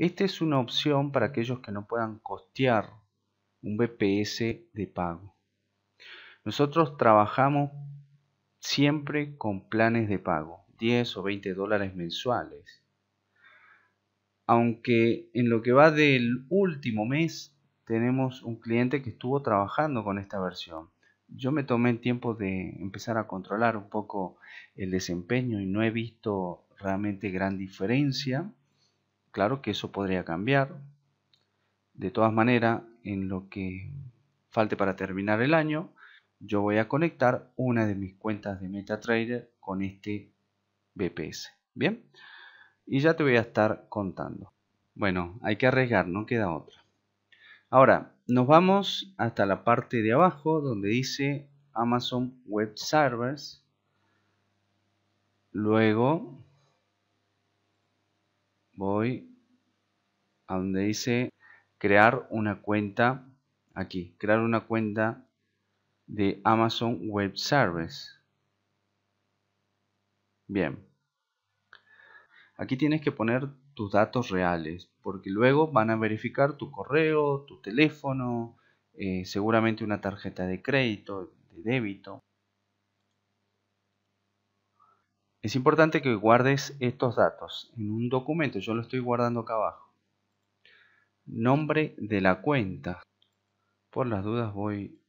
Esta es una opción para aquellos que no puedan costear un BPS de pago. Nosotros trabajamos siempre con planes de pago, 10 o 20 dólares mensuales. Aunque en lo que va del último mes tenemos un cliente que estuvo trabajando con esta versión. Yo me tomé tiempo de empezar a controlar un poco el desempeño y no he visto realmente gran diferencia Claro que eso podría cambiar. De todas maneras, en lo que falte para terminar el año, yo voy a conectar una de mis cuentas de MetaTrader con este BPS. Bien, y ya te voy a estar contando. Bueno, hay que arriesgar, no queda otra. Ahora, nos vamos hasta la parte de abajo donde dice Amazon Web Servers. Luego voy a donde dice crear una cuenta aquí, crear una cuenta de Amazon Web Service. Bien. Aquí tienes que poner tus datos reales, porque luego van a verificar tu correo, tu teléfono, eh, seguramente una tarjeta de crédito, de débito. Es importante que guardes estos datos en un documento, yo lo estoy guardando acá abajo. Nombre de la cuenta. Por las dudas voy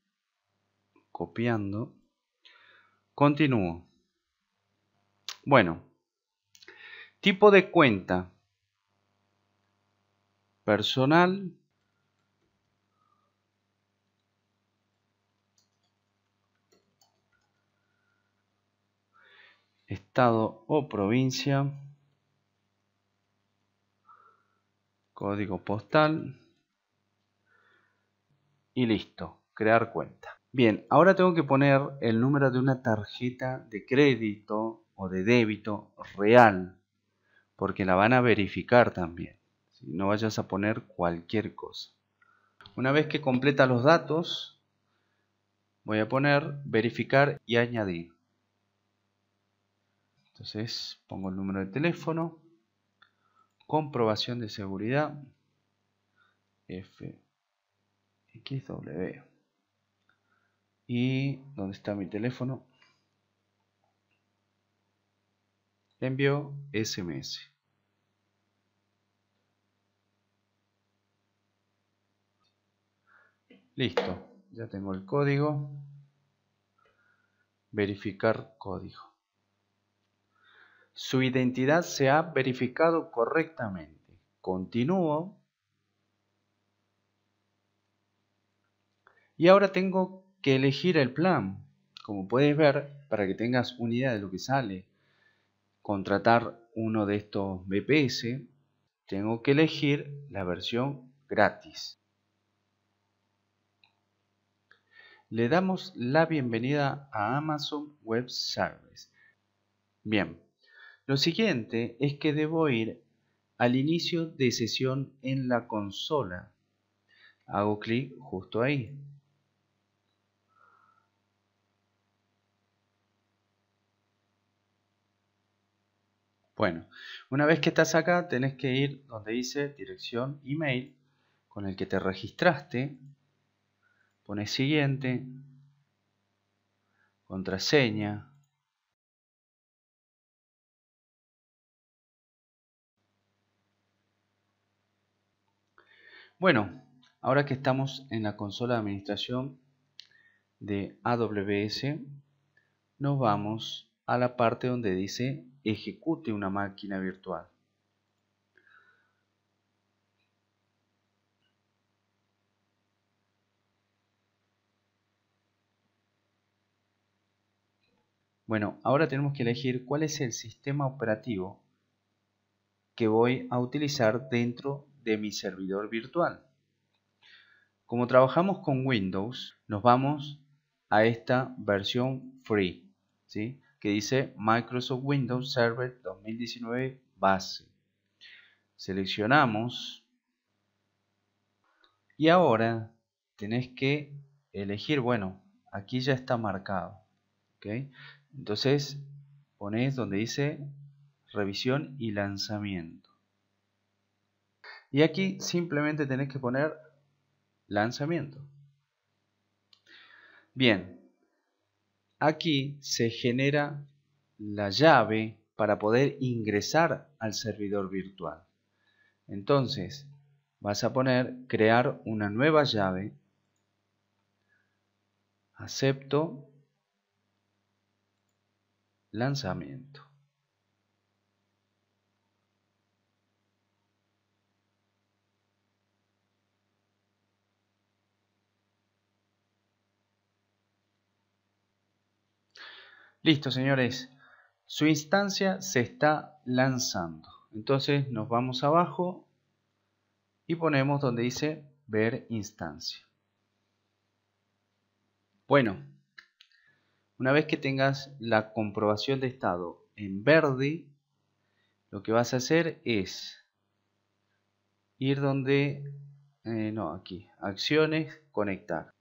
copiando. Continúo. Bueno. Tipo de cuenta. Personal. estado o provincia, código postal y listo, crear cuenta. Bien, ahora tengo que poner el número de una tarjeta de crédito o de débito real, porque la van a verificar también. Si No vayas a poner cualquier cosa. Una vez que completa los datos, voy a poner verificar y añadir. Entonces pongo el número de teléfono, comprobación de seguridad, FXW. Y dónde está mi teléfono. Envío SMS. Listo, ya tengo el código. Verificar código su identidad se ha verificado correctamente. Continúo. Y ahora tengo que elegir el plan. Como puedes ver, para que tengas una idea de lo que sale, contratar uno de estos BPS, tengo que elegir la versión gratis. Le damos la bienvenida a Amazon Web Service. Bien, lo siguiente es que debo ir al inicio de sesión en la consola. Hago clic justo ahí. Bueno, una vez que estás acá, tenés que ir donde dice dirección email con el que te registraste. Pones siguiente, contraseña, Bueno, ahora que estamos en la consola de administración de AWS, nos vamos a la parte donde dice ejecute una máquina virtual. Bueno, ahora tenemos que elegir cuál es el sistema operativo que voy a utilizar dentro de mi servidor virtual. Como trabajamos con Windows, nos vamos a esta versión free, ¿sí? que dice Microsoft Windows Server 2019 base. Seleccionamos y ahora tenés que elegir, bueno, aquí ya está marcado. ¿okay? Entonces ponés donde dice revisión y lanzamiento. Y aquí simplemente tenés que poner lanzamiento. Bien, aquí se genera la llave para poder ingresar al servidor virtual. Entonces, vas a poner crear una nueva llave. Acepto lanzamiento. Listo, señores. Su instancia se está lanzando. Entonces nos vamos abajo y ponemos donde dice ver instancia. Bueno, una vez que tengas la comprobación de estado en verde, lo que vas a hacer es ir donde, eh, no, aquí, acciones, conectar.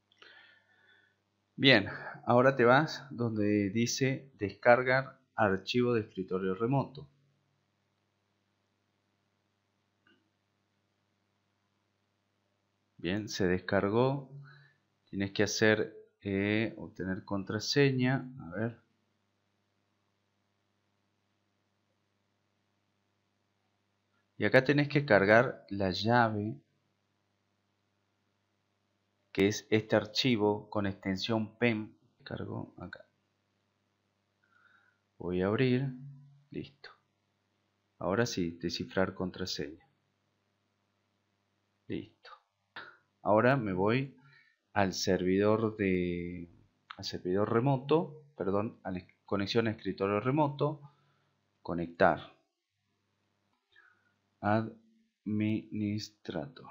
Bien, ahora te vas donde dice descargar archivo de escritorio remoto. Bien, se descargó. Tienes que hacer eh, obtener contraseña. A ver. Y acá tenés que cargar la llave que es este archivo con extensión PEM. Cargo acá. Voy a abrir. Listo. Ahora sí, descifrar contraseña. Listo. Ahora me voy al servidor de al servidor remoto, perdón, a la conexión a escritorio remoto, conectar administrator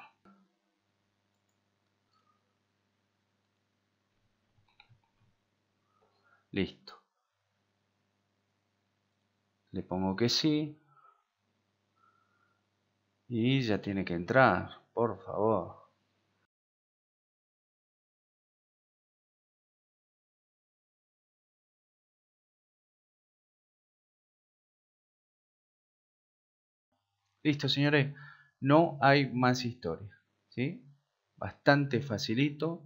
Listo. Le pongo que sí. Y ya tiene que entrar, por favor. Listo, señores. No hay más historia. ¿sí? Bastante facilito.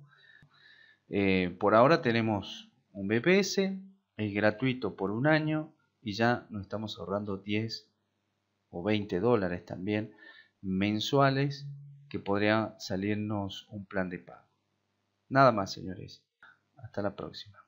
Eh, por ahora tenemos un BPS, es gratuito por un año y ya nos estamos ahorrando 10 o 20 dólares también mensuales que podría salirnos un plan de pago. Nada más, señores. Hasta la próxima.